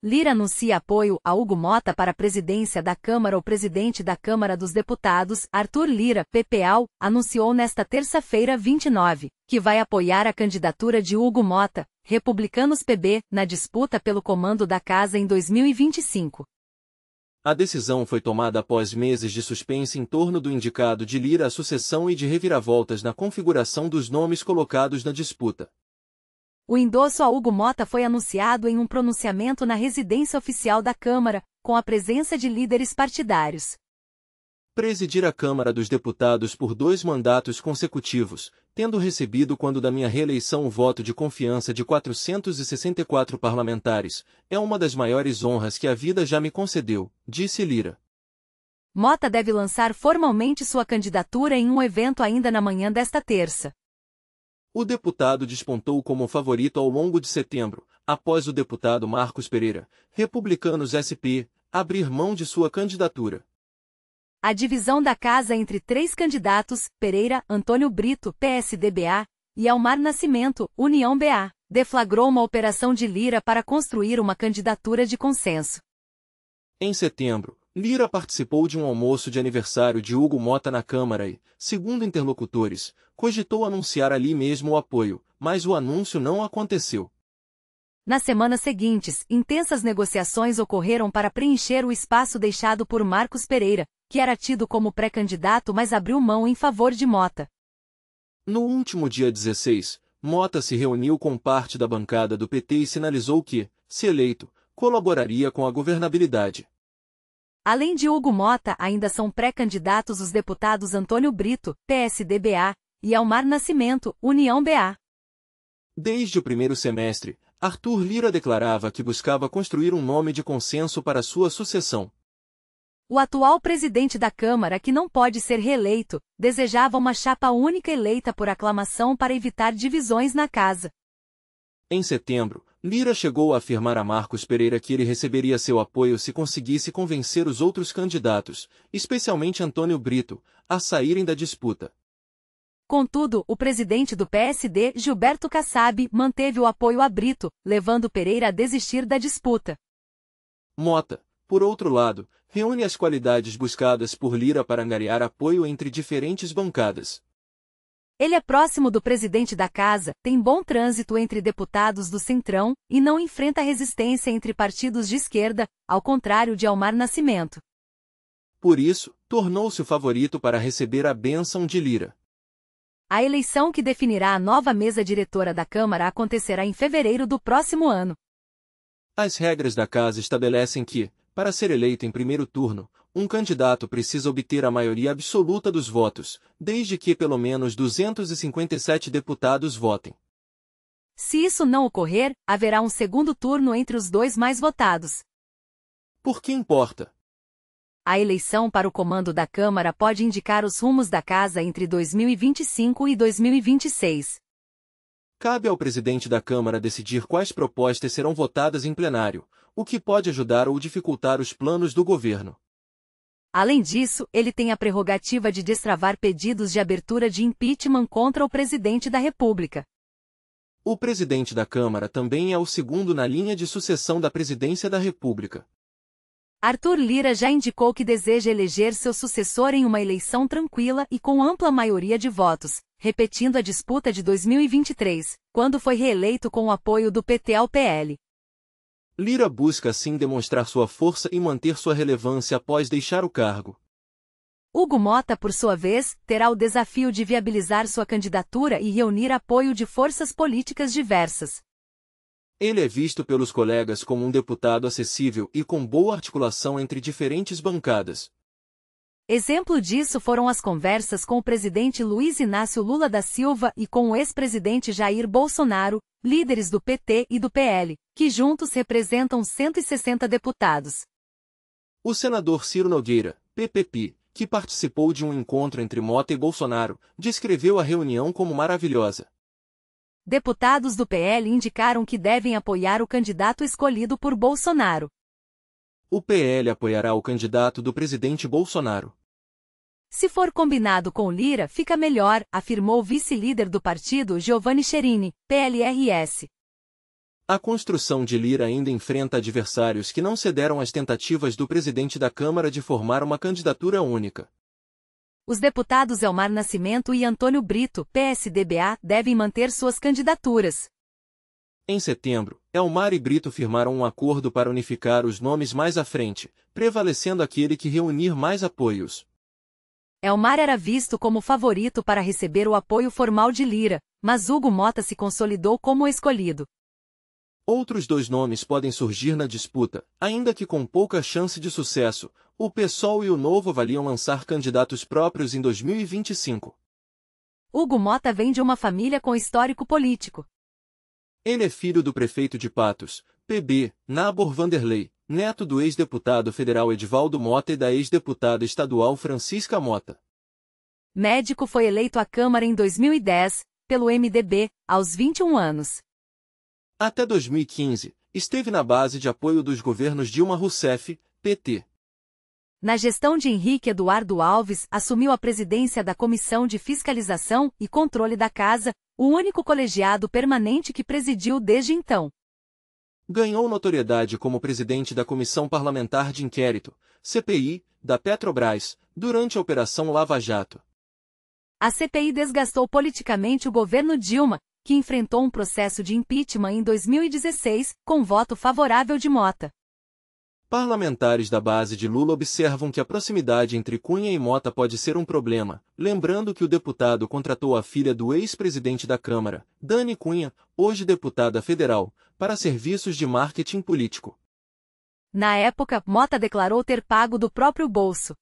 Lira anuncia apoio a Hugo Mota para a presidência da Câmara. O presidente da Câmara dos Deputados, Arthur Lira, PPAL, anunciou nesta terça-feira 29 que vai apoiar a candidatura de Hugo Mota, Republicanos PB, na disputa pelo comando da casa em 2025. A decisão foi tomada após meses de suspense em torno do indicado de Lira à sucessão e de reviravoltas na configuração dos nomes colocados na disputa. O endosso a Hugo Mota foi anunciado em um pronunciamento na residência oficial da Câmara, com a presença de líderes partidários. Presidir a Câmara dos Deputados por dois mandatos consecutivos, tendo recebido quando da minha reeleição o voto de confiança de 464 parlamentares, é uma das maiores honras que a vida já me concedeu, disse Lira. Mota deve lançar formalmente sua candidatura em um evento ainda na manhã desta terça. O deputado despontou como favorito ao longo de setembro, após o deputado Marcos Pereira, Republicanos SP, abrir mão de sua candidatura. A divisão da casa entre três candidatos, Pereira, Antônio Brito, PSDBA, e Almar Nascimento, União BA, deflagrou uma operação de Lira para construir uma candidatura de consenso. Em setembro, Lira participou de um almoço de aniversário de Hugo Mota na Câmara e, segundo interlocutores, cogitou anunciar ali mesmo o apoio, mas o anúncio não aconteceu. Nas semanas seguintes, intensas negociações ocorreram para preencher o espaço deixado por Marcos Pereira, que era tido como pré-candidato mas abriu mão em favor de Mota. No último dia 16, Mota se reuniu com parte da bancada do PT e sinalizou que, se eleito, colaboraria com a governabilidade. Além de Hugo Mota, ainda são pré-candidatos os deputados Antônio Brito, PSDBA, e Almar Nascimento, União BA. Desde o primeiro semestre, Arthur Lira declarava que buscava construir um nome de consenso para sua sucessão. O atual presidente da Câmara, que não pode ser reeleito, desejava uma chapa única eleita por aclamação para evitar divisões na casa. Em setembro, Lira chegou a afirmar a Marcos Pereira que ele receberia seu apoio se conseguisse convencer os outros candidatos, especialmente Antônio Brito, a saírem da disputa. Contudo, o presidente do PSD, Gilberto Kassab, manteve o apoio a Brito, levando Pereira a desistir da disputa. Mota, por outro lado, reúne as qualidades buscadas por Lira para angariar apoio entre diferentes bancadas. Ele é próximo do presidente da casa, tem bom trânsito entre deputados do Centrão e não enfrenta resistência entre partidos de esquerda, ao contrário de Almar Nascimento. Por isso, tornou-se o favorito para receber a bênção de Lira. A eleição que definirá a nova mesa diretora da Câmara acontecerá em fevereiro do próximo ano. As regras da casa estabelecem que, para ser eleito em primeiro turno, um candidato precisa obter a maioria absoluta dos votos, desde que pelo menos 257 deputados votem. Se isso não ocorrer, haverá um segundo turno entre os dois mais votados. Por que importa? A eleição para o comando da Câmara pode indicar os rumos da casa entre 2025 e 2026. Cabe ao presidente da Câmara decidir quais propostas serão votadas em plenário, o que pode ajudar ou dificultar os planos do governo. Além disso, ele tem a prerrogativa de destravar pedidos de abertura de impeachment contra o presidente da República. O presidente da Câmara também é o segundo na linha de sucessão da presidência da República. Arthur Lira já indicou que deseja eleger seu sucessor em uma eleição tranquila e com ampla maioria de votos, repetindo a disputa de 2023, quando foi reeleito com o apoio do PT ao PL. Lira busca assim demonstrar sua força e manter sua relevância após deixar o cargo. Hugo Mota, por sua vez, terá o desafio de viabilizar sua candidatura e reunir apoio de forças políticas diversas. Ele é visto pelos colegas como um deputado acessível e com boa articulação entre diferentes bancadas, Exemplo disso foram as conversas com o presidente Luiz Inácio Lula da Silva e com o ex-presidente Jair Bolsonaro, líderes do PT e do PL, que juntos representam 160 deputados. O senador Ciro Nogueira, PPP, que participou de um encontro entre Mota e Bolsonaro, descreveu a reunião como maravilhosa. Deputados do PL indicaram que devem apoiar o candidato escolhido por Bolsonaro. O PL apoiará o candidato do presidente Bolsonaro. Se for combinado com Lira, fica melhor, afirmou o vice-líder do partido Giovanni Cherini, PLRS. A construção de Lira ainda enfrenta adversários que não cederam às tentativas do presidente da Câmara de formar uma candidatura única. Os deputados Elmar Nascimento e Antônio Brito, PSDBA, devem manter suas candidaturas. Em setembro, Elmar e Brito firmaram um acordo para unificar os nomes mais à frente, prevalecendo aquele que reunir mais apoios, Elmar era visto como favorito para receber o apoio formal de Lira, mas Hugo Mota se consolidou como escolhido. Outros dois nomes podem surgir na disputa, ainda que com pouca chance de sucesso. O PSOL e o Novo avaliam lançar candidatos próprios em 2025. Hugo Mota vem de uma família com histórico político. Ele é filho do prefeito de Patos, PB, Nabor Vanderlei, neto do ex-deputado federal Edvaldo Mota e da ex-deputada estadual Francisca Mota. Médico foi eleito à Câmara em 2010, pelo MDB, aos 21 anos. Até 2015, esteve na base de apoio dos governos Dilma Rousseff, PT. Na gestão de Henrique Eduardo Alves, assumiu a presidência da Comissão de Fiscalização e Controle da Casa, o único colegiado permanente que presidiu desde então ganhou notoriedade como presidente da Comissão Parlamentar de Inquérito, CPI, da Petrobras, durante a Operação Lava Jato. A CPI desgastou politicamente o governo Dilma, que enfrentou um processo de impeachment em 2016, com voto favorável de Mota. Parlamentares da base de Lula observam que a proximidade entre Cunha e Mota pode ser um problema, lembrando que o deputado contratou a filha do ex-presidente da Câmara, Dani Cunha, hoje deputada federal, para serviços de marketing político. Na época, Mota declarou ter pago do próprio bolso.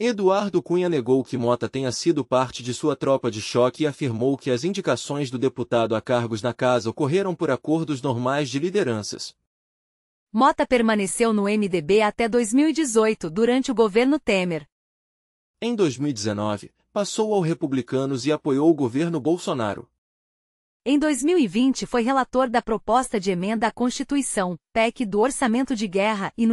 Eduardo Cunha negou que Mota tenha sido parte de sua tropa de choque e afirmou que as indicações do deputado a cargos na casa ocorreram por acordos normais de lideranças, Mota permaneceu no MDB até 2018 durante o governo Temer. Em 2019, passou ao Republicanos e apoiou o governo Bolsonaro. Em 2020 foi relator da proposta de emenda à Constituição, PEC do Orçamento de Guerra e no